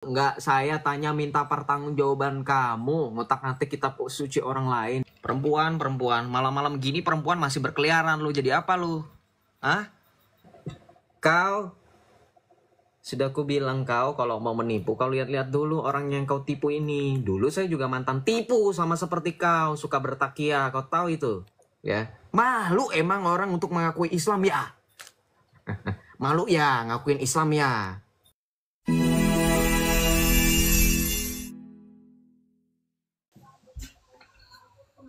Enggak saya tanya minta pertanggungjawaban kamu, ngotak nanti kita suci orang lain. Perempuan, perempuan, malam-malam gini perempuan masih berkeliaran lu jadi apa lu? ah Kau sudah ku bilang kau kalau mau menipu kau lihat-lihat dulu orang yang kau tipu ini. Dulu saya juga mantan tipu sama seperti kau, suka bertakia, kau tahu itu. Ya. Malu emang orang untuk mengakui Islam ya. Malu ya ngakuin Islam ya.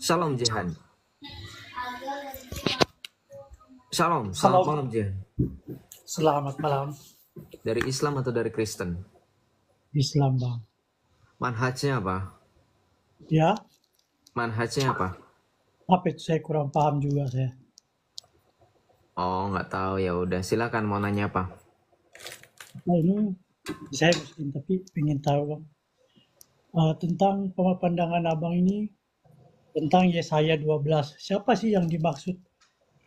Salam Jihan. Salam, selamat malam Jihan. Selamat malam. Dari Islam atau dari Kristen? Islam bang. Manhajnya apa? Ya. Manhajnya apa? Apa itu saya kurang paham juga saya. Oh nggak tahu ya udah silakan mau nanya apa? Nah, ini saya muslim tapi ingin tahu bang uh, tentang pemandangan abang ini tentang Yesaya 12. Siapa sih yang dimaksud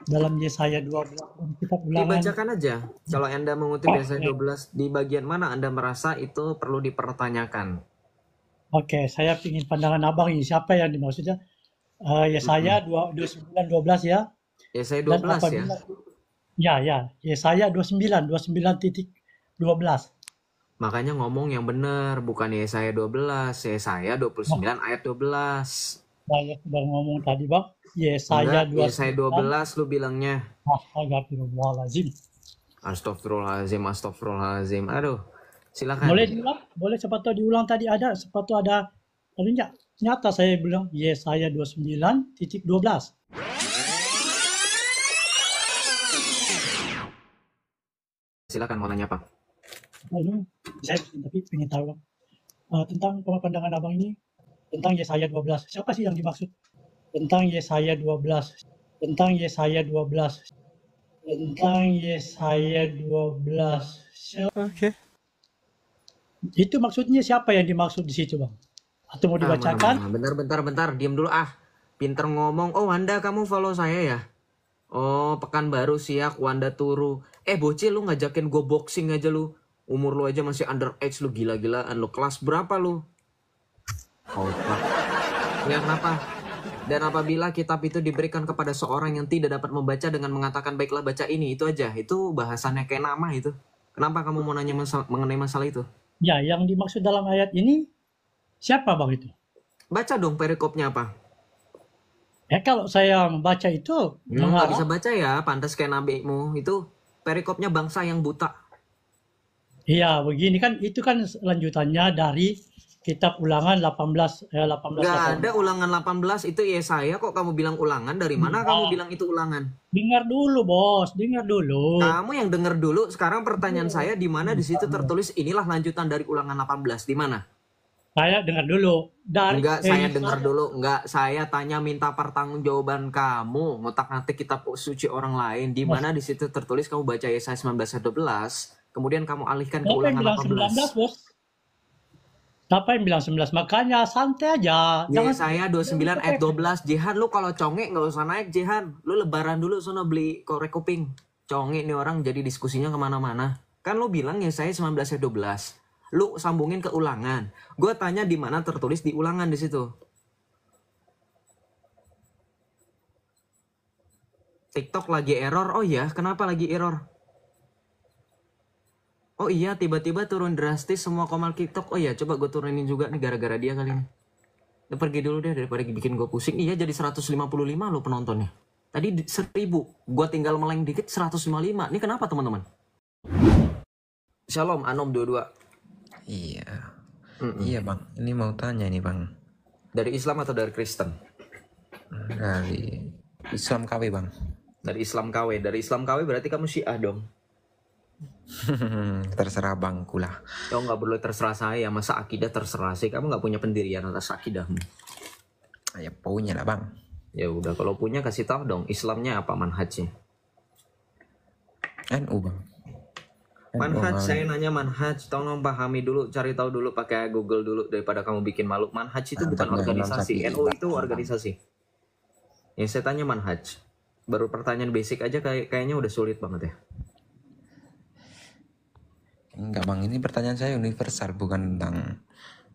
dalam Yesaya 12 kitab kita Dibacakan aja. Kalau Anda mengutip okay. Yesaya 12, di bagian mana Anda merasa itu perlu dipertanyakan? Oke, okay, saya ingin pandangan Abang ini. Siapa yang dimaksudnya? Uh, Yesaya mm -hmm. 29 12 ya. Yesaya 12 ya. Ya, ya. Yesaya 29 29.12. Makanya ngomong yang benar, bukan Yesaya 12, Yesaya 29 oh. ayat 12 saya sudah ngomong tadi bang Yesaya iya, dua Yesaya belas lu bilangnya Astagfirullahalazim Astagfirullahalazim Astagfirullahalazim aduh silakan boleh diulang boleh sepatu diulang tadi ada sepatu ada tadi nyata saya bilang Yesaya sembilan titik belas. silakan mau nanya apa nah, ini saya tapi ingin tahu Uh, tentang pandangan abang ini tentang Yesaya 12. Siapa sih yang dimaksud? Tentang Yesaya 12. Tentang Yesaya 12. Tentang Yesaya 12. Siapa? Oke. Okay. Itu maksudnya siapa yang dimaksud di situ, Bang? Atau mau dibacakan? Ah, bentar, bentar, bentar. Diam dulu, ah. Pinter ngomong. Oh, Wanda, kamu follow saya ya? Oh, pekan baru ya Wanda turu. Eh, bocil, lu ngajakin gue boxing aja lu. Umur lu aja masih under age lu gila-gilaan. Lu kelas berapa lu? khawfah. Yang kenapa? Dan apabila kitab itu diberikan kepada seorang yang tidak dapat membaca dengan mengatakan baiklah baca ini itu aja itu bahasannya kayak nama itu. Kenapa kamu mau nanya masalah, mengenai masalah itu? Ya, yang dimaksud dalam ayat ini siapa bang itu? Baca dong perikopnya apa? Ya kalau saya membaca itu hmm, nggak bisa baca ya, pantas kayak nabi nabimu itu perikopnya bangsa yang buta. Iya, begini kan itu kan lanjutannya dari kitab ulangan 18 eh, 18 Gak ada ulangan 18 itu Yesaya ya kok kamu bilang ulangan dari mana kamu bilang itu ulangan? Dengar dulu, Bos, dengar dulu. Kamu yang dengar dulu. Sekarang pertanyaan iya. saya di mana di situ tertulis inilah lanjutan dari ulangan 18? Di mana? Saya dengar dulu. Dari Enggak, eh, saya dengar dulu. Enggak, saya tanya minta pertanggungjawaban kamu ngotak nanti kitab suci orang lain di mana di situ tertulis kamu baca Yesaya 19 12, kemudian kamu alihkan ke ulangan 18. 19, bos apa yang bilang 19? Makanya santai aja. Ya, Jangan saya 29 ayat 12. Jihan lu kalau congek nggak usah naik Jihan. Lu lebaran dulu sono beli korek kuping. Conge nih orang jadi diskusinya kemana-mana. Kan lu bilang ya saya 19 ayat 12. Lu sambungin ke ulangan. Gue tanya di mana tertulis di ulangan di situ. TikTok lagi error. Oh ya, kenapa lagi error? oh iya tiba-tiba turun drastis semua komal tiktok oh iya coba gue turunin juga nih gara-gara dia kali ini udah pergi dulu deh daripada bikin gue pusing iya jadi 155 lo penontonnya tadi 1000 gue tinggal meleng dikit 155 ini kenapa teman-teman Shalom Anom 22 iya mm -mm. iya bang ini mau tanya nih bang dari Islam atau dari Kristen dari Islam KW bang dari Islam KW dari Islam KW berarti kamu syiah dong terserah bangku lah. Kau nggak perlu terserah saya, masa akidah terserah sih. Kamu nggak punya pendirian atas akidahmu. Ah, ya punya lah bang. Ya udah, kalau punya kasih tahu dong. Islamnya apa manhajnya? NU bang. Manhaj, saya nanya manhaj, tolong pahami dulu, cari tahu dulu pakai Google dulu daripada kamu bikin malu. Manhaj itu ah, bukan organisasi, NU itu organisasi. Yang saya tanya manhaj. Baru pertanyaan basic aja kayak kayaknya udah sulit banget ya. Enggak bang, ini pertanyaan saya universal bukan tentang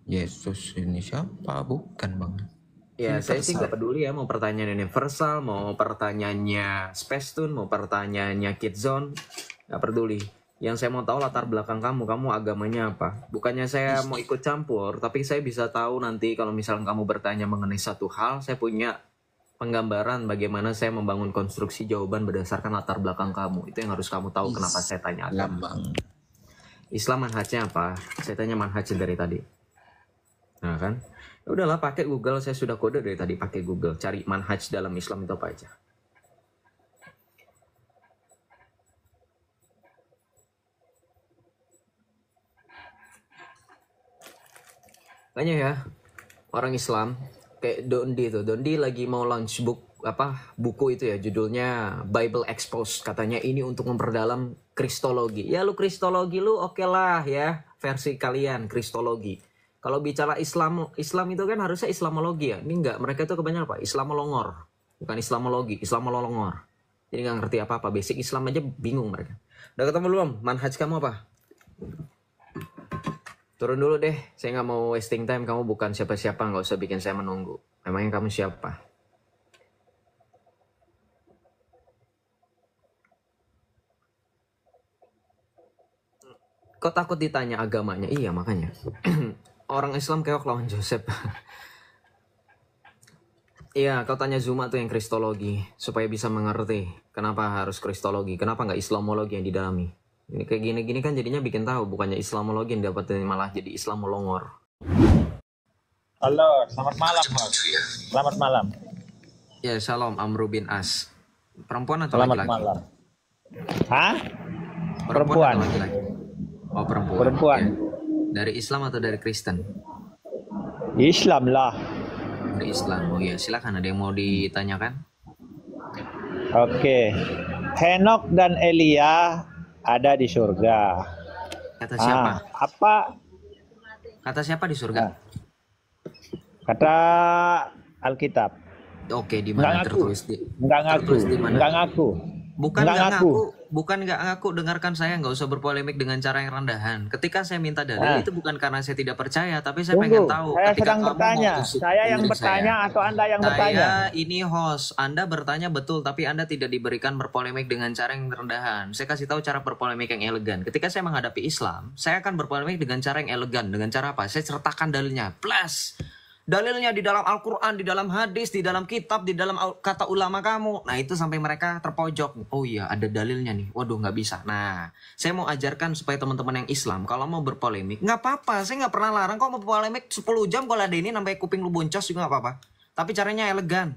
Yesus ini siapa, bukan bang. Ya universal. saya sih nggak peduli ya mau pertanyaan universal, mau pertanyaannya Space Tune, mau pertanyaannya zone nggak peduli. Yang saya mau tahu latar belakang kamu, kamu agamanya apa? Bukannya saya mau ikut campur, tapi saya bisa tahu nanti kalau misalnya kamu bertanya mengenai satu hal, saya punya penggambaran bagaimana saya membangun konstruksi jawaban berdasarkan latar belakang kamu. Itu yang harus kamu tahu kenapa saya tanya agama. Lambang. Islam manhajnya apa? Saya tanya manhajnya dari tadi. Nah kan? Ya udahlah pakai Google, saya sudah kode dari tadi pakai Google, cari manhaj dalam Islam itu apa aja. Banyak ya orang Islam kayak Dondi itu, Dondi lagi mau launch book apa buku itu ya judulnya Bible Expose katanya ini untuk memperdalam kristologi. Ya lu kristologi lu oke okay lah ya versi kalian kristologi. Kalau bicara Islam Islam itu kan harusnya Islamologi ya. Ini enggak mereka itu kebanyakan apa? Islamolongor. Bukan Islamologi, Islamolongor. Jadi nggak ngerti apa-apa basic Islam aja bingung mereka. Udah ketemu belum? Manhaj kamu apa? Turun dulu deh, saya nggak mau wasting time. Kamu bukan siapa-siapa, nggak usah bikin saya menunggu. Memangnya kamu siapa? Kok takut ditanya agamanya? Iya makanya. Orang Islam kayak lawan Joseph. Iya, kau tanya Zuma tuh yang kristologi supaya bisa mengerti kenapa harus kristologi, kenapa nggak islamologi yang didalami. Ini kayak gini-gini kan jadinya bikin tahu, bukannya islamologi yang dapat malah jadi Islam melongor. Halo, selamat malam, Selamat malam. Ya, salam Amru bin As. Perempuan atau laki-laki? Hah? Perempuan. Perempuan. Atau laki -laki? Oh perempuan. Perempuan. Ya. Dari Islam atau dari Kristen? Islam lah. Dari Islam. Oh iya, silakan ada yang mau ditanyakan? Oke. Okay. Henok dan Elia ada di surga. Kata siapa? Ah, apa? Kata siapa di surga? Nah. Kata Alkitab. Oke, di mana tertulis? Di, ngaku. Enggak di mana? ngaku. Bukan nggak ngaku. ngaku, bukan nggak ngaku. Dengarkan saya, nggak usah berpolemik dengan cara yang rendahan. Ketika saya minta dalil nah. itu bukan karena saya tidak percaya, tapi saya Tunggu, pengen tahu. Saya sedang kamu bertanya. Saya yang bertanya saya, atau anda yang saya bertanya? ini host. Anda bertanya betul, tapi anda tidak diberikan berpolemik dengan cara yang rendahan. Saya kasih tahu cara berpolemik yang elegan. Ketika saya menghadapi Islam, saya akan berpolemik dengan cara yang elegan. Dengan cara apa? Saya ceritakan dalilnya. Plus Dalilnya di dalam Al-Quran, di dalam hadis, di dalam kitab, di dalam kata ulama kamu. Nah itu sampai mereka terpojok. Oh iya ada dalilnya nih. Waduh nggak bisa. Nah saya mau ajarkan supaya teman-teman yang Islam kalau mau berpolemik. Nggak apa-apa. Saya nggak pernah larang. Kok mau polemik 10 jam kalau ada ini sampai kuping lu boncos juga nggak apa-apa. Tapi caranya elegan.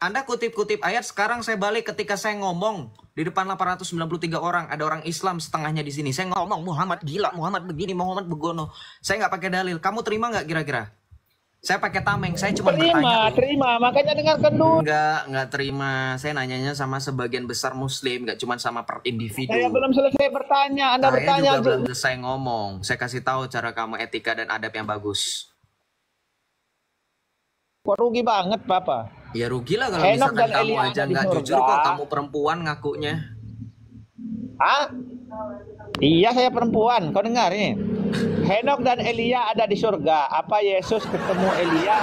Anda kutip-kutip ayat sekarang saya balik ketika saya ngomong di depan 893 orang ada orang Islam setengahnya di sini. Saya ngomong Muhammad gila, Muhammad begini, Muhammad begono. Saya nggak pakai dalil. Kamu terima nggak kira-kira? Saya pakai tameng, saya cuma terima, bertanya. Terima, makanya dengarkan dulu. Enggak, enggak terima. Saya nanyanya sama sebagian besar muslim, enggak cuma sama per individu. Saya belum selesai bertanya, Anda saya bertanya. Saya juga belum selesai ngomong. Saya kasih tahu cara kamu etika dan adab yang bagus. Kok rugi banget, bapak. Ya rugi lah kalau Enak misalkan kamu aja nggak jujur kok kamu perempuan ngakunya. Hah? Iya saya perempuan, kau dengar ini. Henok dan Elia ada di surga. Apa Yesus ketemu Elia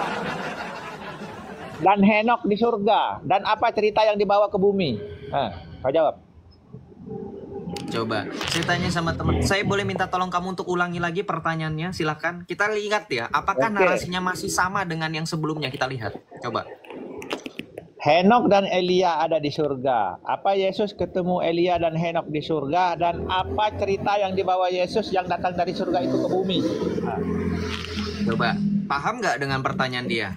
dan Henok di surga? Dan apa cerita yang dibawa ke bumi? Nah, kau jawab. Coba, saya tanya sama teman. Saya boleh minta tolong kamu untuk ulangi lagi pertanyaannya, silahkan. Kita lihat ya, apakah okay. narasinya masih sama dengan yang sebelumnya kita lihat. Coba. Henok dan Elia ada di surga. Apa Yesus ketemu Elia dan Henok di surga dan apa cerita yang dibawa Yesus yang datang dari surga itu ke bumi? Ah. Coba, paham nggak dengan pertanyaan dia?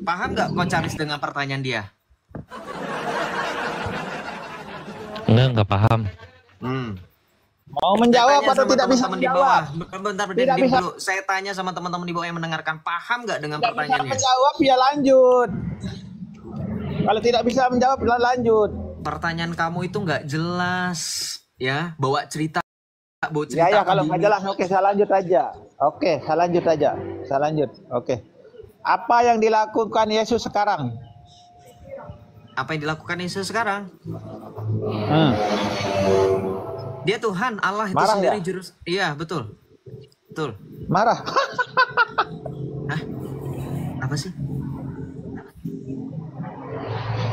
Paham nggak Kocaris dengan pertanyaan dia? Enggak, nggak paham. Hmm. Mau menjawab atau tidak bisa menjawab? Bentar, tidak bisa. Dulu. Saya tanya sama teman-teman di bawah yang mendengarkan, paham nggak dengan tidak pertanyaannya? Tidak bisa menjawab, ya lanjut. Kalau tidak bisa menjawab, lanjut. Pertanyaan kamu itu nggak jelas, ya. Bawa cerita, bawa cerita. Ya, ya kalau nggak jelas, oke, saya lanjut aja. Oke, saya lanjut aja. Saya lanjut. Oke. Apa yang dilakukan Yesus sekarang? Apa yang dilakukan Yesus sekarang? Hmm. Dia Tuhan, Allah itu Marah sendiri ya? jurus. Iya, betul. Betul. Marah. Hah? Apa sih?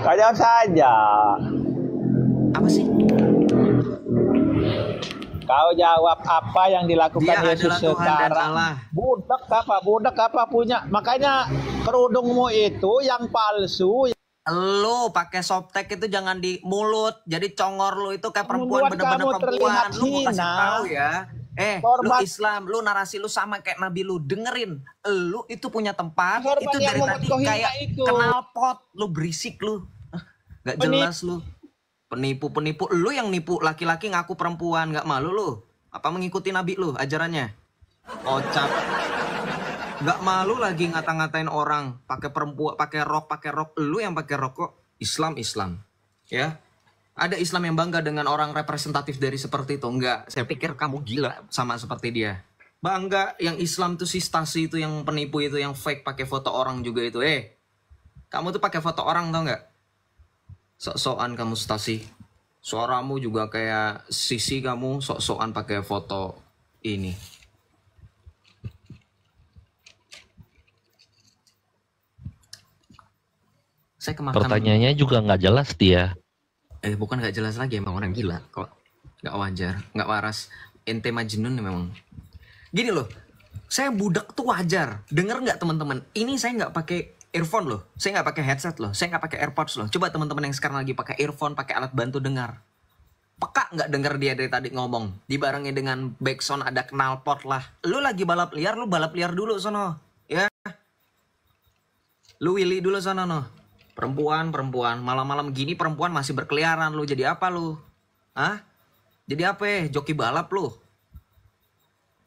jawab saja. Apa sih? Kau jawab apa yang dilakukan Dia Yesus sekarang? Budak apa? Budak apa punya? Makanya kerudungmu itu yang palsu. Lu pakai softtek itu jangan di mulut. Jadi congor lu itu kayak perempuan benar-benar perempuan. Lu kasih tahu ya. Eh, hormat. lu Islam, lu narasi lu sama kayak Nabi lu. Dengerin, lu itu punya tempat, hormat itu dari tadi kayak itu. kenal pot, lu berisik lu. Eh, gak Penip. jelas lu. Penipu-penipu, lu yang nipu laki-laki ngaku perempuan, gak malu lu. Apa mengikuti Nabi lu ajarannya? Kocak. Gak malu lagi ngata-ngatain orang pakai perempuan, pakai rok, pakai rok. Lu yang pakai rokok, Islam Islam. Ya, ada Islam yang bangga dengan orang representatif dari seperti itu. Enggak, saya pikir kamu gila sama seperti dia. Bangga yang Islam tuh si Stasi itu yang penipu itu yang fake pakai foto orang juga itu. Eh, kamu tuh pakai foto orang tau nggak? Sok-sokan kamu Stasi. Suaramu juga kayak sisi kamu sok-sokan pakai foto ini. Saya kemakan. Pertanyaannya juga nggak jelas dia eh bukan nggak jelas lagi emang orang gila kok nggak wajar nggak waras ente majnun memang gini loh saya budak tuh wajar denger nggak teman-teman ini saya nggak pakai earphone loh saya nggak pakai headset loh saya nggak pakai airpods loh coba teman-teman yang sekarang lagi pakai earphone pakai alat bantu dengar peka nggak denger dia dari tadi ngomong dibarengi dengan backsound ada knalpot lah lu lagi balap liar lu balap liar dulu sono ya lu Willy dulu sono noh Perempuan, perempuan. Malam-malam gini perempuan masih berkeliaran lu. Jadi apa lu? Hah? Jadi apa ya? Joki balap lu?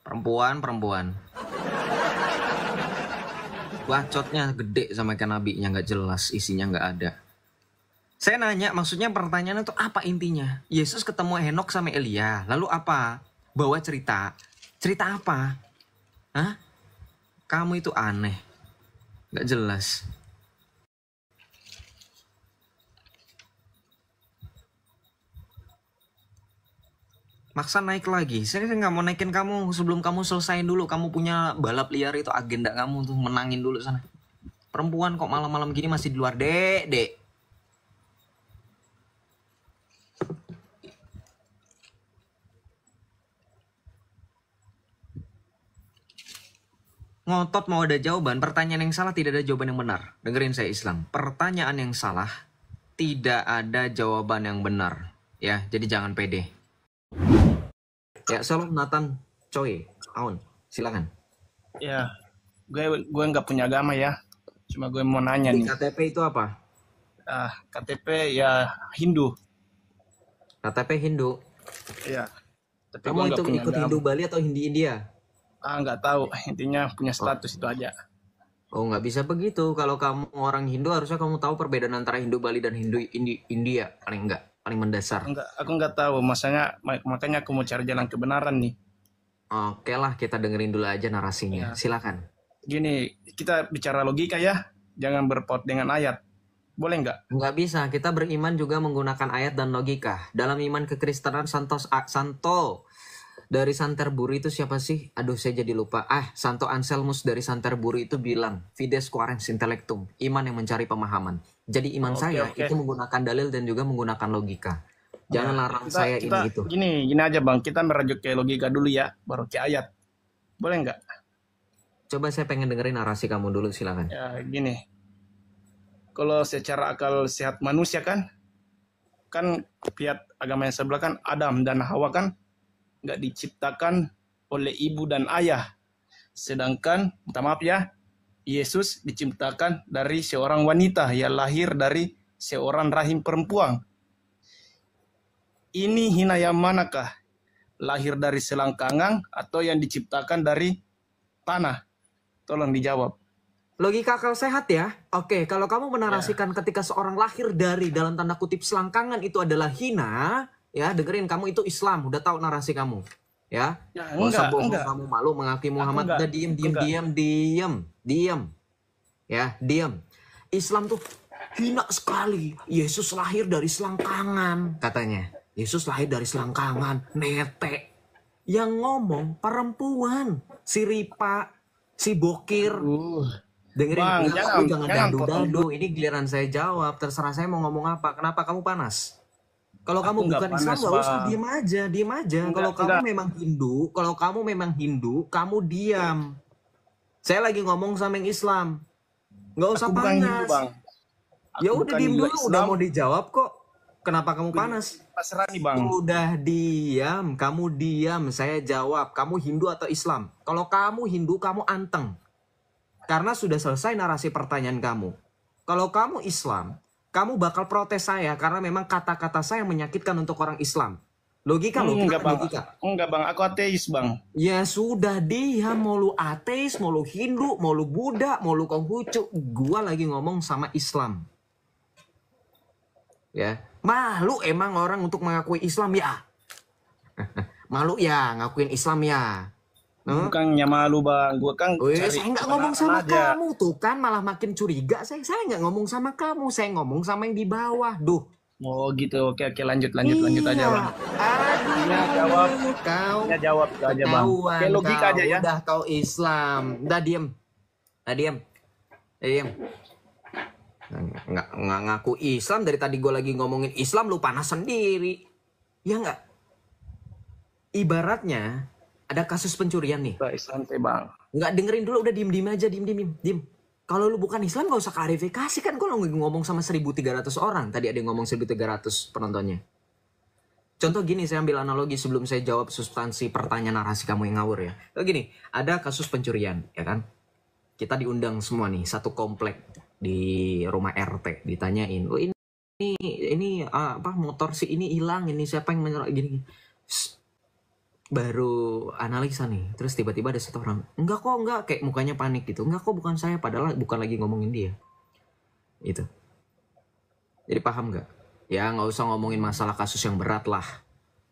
Perempuan, perempuan. Bacotnya gede sama ikan nabinya nggak jelas, isinya nggak ada. Saya nanya, maksudnya pertanyaan itu apa intinya? Yesus ketemu Henok sama Elia, lalu apa? Bawa cerita. Cerita apa? Hah? Kamu itu aneh. Gak jelas. maksa naik lagi saya nggak mau naikin kamu sebelum kamu selesaiin dulu kamu punya balap liar itu agenda kamu untuk menangin dulu sana perempuan kok malam-malam gini masih di luar dek dek ngotot mau ada jawaban, pertanyaan yang salah tidak ada jawaban yang benar. Dengerin saya Islam, pertanyaan yang salah tidak ada jawaban yang benar. Ya, jadi jangan pede. Ya, salam Nathan Choi, Aun, silakan. Ya, gue gue nggak punya agama ya, cuma gue mau nanya Jadi, nih. KTP itu apa? Ah, KTP ya Hindu. KTP Hindu. Ya. Tapi Kamu itu ikut agama. Hindu Bali atau Hindi India? Ah, nggak tahu. Intinya punya oh. status oh. itu aja. Oh, nggak bisa begitu. Kalau kamu orang Hindu, harusnya kamu tahu perbedaan antara Hindu Bali dan Hindu Indi, India, paling enggak paling mendasar enggak aku nggak tahu masanya makanya aku mau cari jalan kebenaran nih oke lah kita dengerin dulu aja narasinya ya. silakan gini kita bicara logika ya jangan berpot dengan ayat boleh nggak? Nggak bisa. Kita beriman juga menggunakan ayat dan logika. Dalam iman kekristenan Santos A, Santo dari Santerburi itu siapa sih? Aduh, saya jadi lupa. Ah, Santo Anselmus dari Santerburi itu bilang, Fides Quarens Intellectum, iman yang mencari pemahaman jadi iman oh, saya okay. itu menggunakan dalil dan juga menggunakan logika jangan nah, larang kita, saya kita, ini itu gini gini aja bang kita merajuk ke logika dulu ya baru ke ayat boleh nggak coba saya pengen dengerin narasi kamu dulu silakan ya gini kalau secara akal sehat manusia kan kan pihak agama yang sebelah kan Adam dan Hawa kan nggak diciptakan oleh ibu dan ayah sedangkan minta maaf ya Yesus diciptakan dari seorang wanita yang lahir dari seorang rahim perempuan. Ini hina yang manakah? Lahir dari selangkangan atau yang diciptakan dari tanah? Tolong dijawab. Logika kau sehat ya. Oke, kalau kamu menarasikan ya. ketika seorang lahir dari dalam tanda kutip selangkangan itu adalah hina, ya dengerin kamu itu Islam, udah tahu narasi kamu. Ya. ya enggak, enggak. kamu malu mengakui Muhammad, udah diem diem enggak. diem diem. Diam. Ya, diam. Islam tuh hina sekali. Yesus lahir dari selangkangan katanya. Yesus lahir dari selangkangan, nete. Yang ngomong perempuan, si Ripa, si Bokir. Uh. Dengerin, Bang, ya, jangan, jangan dadu-dadu. Ini giliran saya jawab, terserah saya mau ngomong apa. Kenapa kamu panas? Kalau kamu bukan panas, Islam, gak usah diam aja, diam aja. Kalau kamu memang Hindu, kalau kamu memang Hindu, kamu diam. Saya lagi ngomong sama yang Islam. Nggak usah aku panas. bang. ya udah diem dulu, Islam. udah mau dijawab kok. Kenapa kamu panas? Pasrah nih bang. Udah diam, kamu diam, saya jawab. Kamu Hindu atau Islam? Kalau kamu Hindu, kamu anteng. Karena sudah selesai narasi pertanyaan kamu. Kalau kamu Islam, kamu bakal protes saya karena memang kata-kata saya menyakitkan untuk orang Islam. Logika lo, enggak, bang, logika. Enggak bang, aku ateis bang. Ya sudah dia ya. mau lu ateis, mau lu Hindu, mau lu Buddha, mau lu Konghucu, gua lagi ngomong sama Islam. Ya, malu emang orang untuk mengakui Islam ya. malu ya ngakuin Islam ya. Hmm? Bukan ya malu bang, gua kan. Wih, cari saya nggak ngomong sama aja. kamu tuh kan, malah makin curiga. Saya saya nggak ngomong sama kamu, saya ngomong sama yang di bawah. Duh, Oh gitu, oke oke lanjut lanjut iya. lanjut aja iya. bang. Aduh, jawab kau. Ya jawab itu aja bang. Oke logika aja ya. Udah kau Islam, udah diem, udah diem, diem. Nggak, nggak ngaku Islam dari tadi gue lagi ngomongin Islam lu panas sendiri, ya nggak? Ibaratnya ada kasus pencurian nih. Islam santai bang. Nggak dengerin dulu udah diem diem aja diem diem. diem kalau lu bukan Islam gak usah klarifikasi kan kalau ngomong sama 1300 orang tadi ada yang ngomong 1300 penontonnya contoh gini saya ambil analogi sebelum saya jawab substansi pertanyaan narasi kamu yang ngawur ya Lalu gini ada kasus pencurian ya kan kita diundang semua nih satu komplek di rumah RT ditanyain oh, ini ini ini ah, apa motor si ini hilang ini siapa yang menyerang gini, gini baru analisa nih terus tiba-tiba ada satu orang enggak kok enggak kayak mukanya panik gitu enggak kok bukan saya padahal bukan lagi ngomongin dia itu jadi paham nggak ya nggak usah ngomongin masalah kasus yang berat lah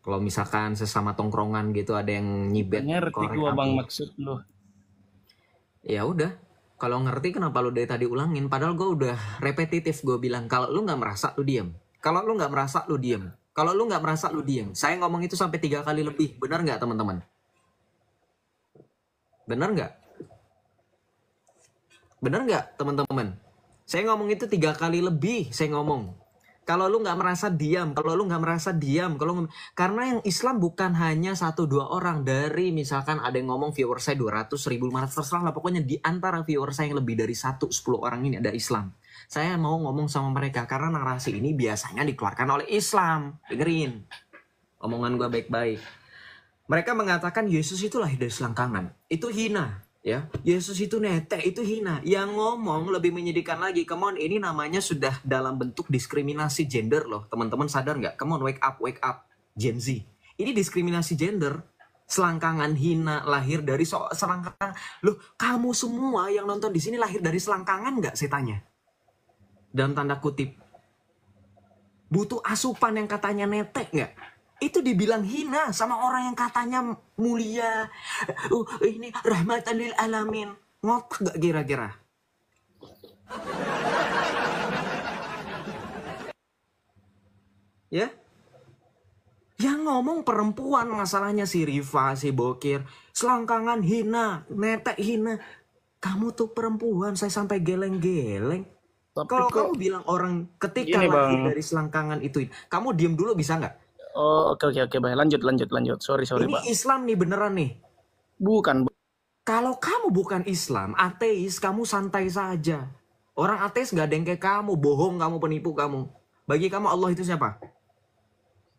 kalau misalkan sesama tongkrongan gitu ada yang nyibet ngerti gua bang maksud lu ya udah kalau ngerti kenapa lu dari tadi ulangin padahal gue udah repetitif gue bilang kalau lu nggak merasa lu diem kalau lu nggak merasa lu diem kalau lu nggak merasa lu diem, saya ngomong itu sampai tiga kali lebih, benar nggak teman-teman? Benar nggak? Benar nggak teman-teman? Saya ngomong itu tiga kali lebih, saya ngomong. Kalau lu nggak merasa diam, kalau lu nggak merasa diam, kalau karena yang Islam bukan hanya satu dua orang dari misalkan ada yang ngomong viewer saya 200 ribu, terserah lah pokoknya di antara viewer saya yang lebih dari satu sepuluh orang ini ada Islam. Saya mau ngomong sama mereka karena narasi ini biasanya dikeluarkan oleh Islam. Dengerin. Omongan gue baik-baik. Mereka mengatakan Yesus itu lahir dari selangkangan. Itu hina. ya. Yesus itu nete, itu hina. Yang ngomong lebih menyedihkan lagi. Come on, ini namanya sudah dalam bentuk diskriminasi gender loh. Teman-teman sadar nggak? Come on, wake up, wake up. Gen Z. Ini diskriminasi gender selangkangan hina lahir dari so selangkangan. Loh, kamu semua yang nonton di sini lahir dari selangkangan nggak? Saya tanya dalam tanda kutip butuh asupan yang katanya netek nggak? Itu dibilang hina sama orang yang katanya mulia. Uh, ini rahmatan lil alamin. Ngotak gak kira-kira? ya? Yang ngomong perempuan masalahnya si Riva, si Bokir. Selangkangan hina, netek hina. Kamu tuh perempuan, saya sampai geleng-geleng. Tapi kalau kok... kamu bilang orang ketika Gini, lagi bang. dari selangkangan itu, kamu diem dulu bisa nggak? Oh, oke okay, oke okay, oke, okay. baik. Lanjut lanjut lanjut. Sorry sorry, Ini bang. Islam nih beneran nih. Bukan. Kalau kamu bukan Islam, ateis, kamu santai saja. Orang ateis nggak ada yang kayak kamu, bohong kamu, penipu kamu. Bagi kamu Allah itu siapa?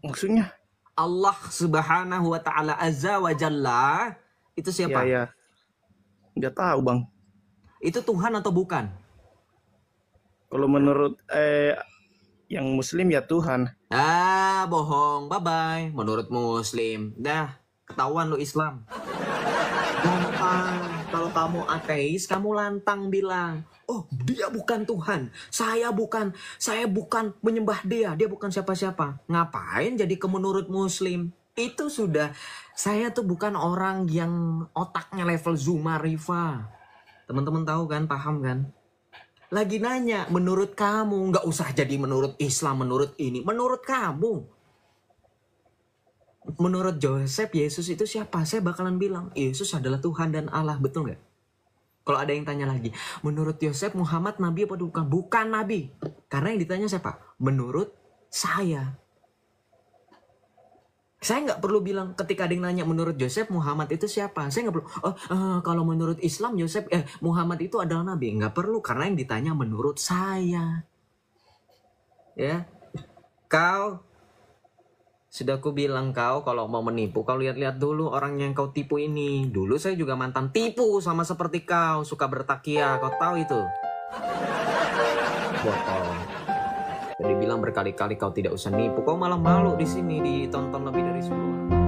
Maksudnya? Allah Subhanahu wa taala azza wa jalla itu siapa? Ya, ya. Gak tahu, Bang. Itu Tuhan atau bukan? Kalau menurut eh yang muslim ya Tuhan. Ah, bohong. Bye bye. Menurut muslim. Dah, ketahuan lu Islam. Gampang. Kalau kamu ateis, kamu lantang bilang, "Oh, dia bukan Tuhan. Saya bukan, saya bukan menyembah dia. Dia bukan siapa-siapa." Ngapain jadi ke menurut muslim? Itu sudah saya tuh bukan orang yang otaknya level Zuma Riva. Teman-teman tahu kan, paham kan? lagi nanya, menurut kamu, nggak usah jadi menurut Islam, menurut ini, menurut kamu. Menurut Joseph, Yesus itu siapa? Saya bakalan bilang, Yesus adalah Tuhan dan Allah, betul nggak? Kalau ada yang tanya lagi, menurut Yosef Muhammad nabi apa bukan? Bukan nabi. Karena yang ditanya siapa? Menurut saya. Saya nggak perlu bilang ketika ada yang nanya menurut Joseph Muhammad itu siapa. Saya nggak perlu. Oh, uh, kalau menurut Islam Joseph eh, Muhammad itu adalah nabi. Nggak perlu karena yang ditanya menurut saya. Ya, kau sudah aku bilang kau kalau mau menipu kau lihat-lihat dulu orang yang kau tipu ini. Dulu saya juga mantan tipu sama seperti kau suka bertakia. Kau tahu itu. Botol dibilang berkali-kali kau tidak usah nipu, kau malah malu di sini ditonton lebih dari 10 orang.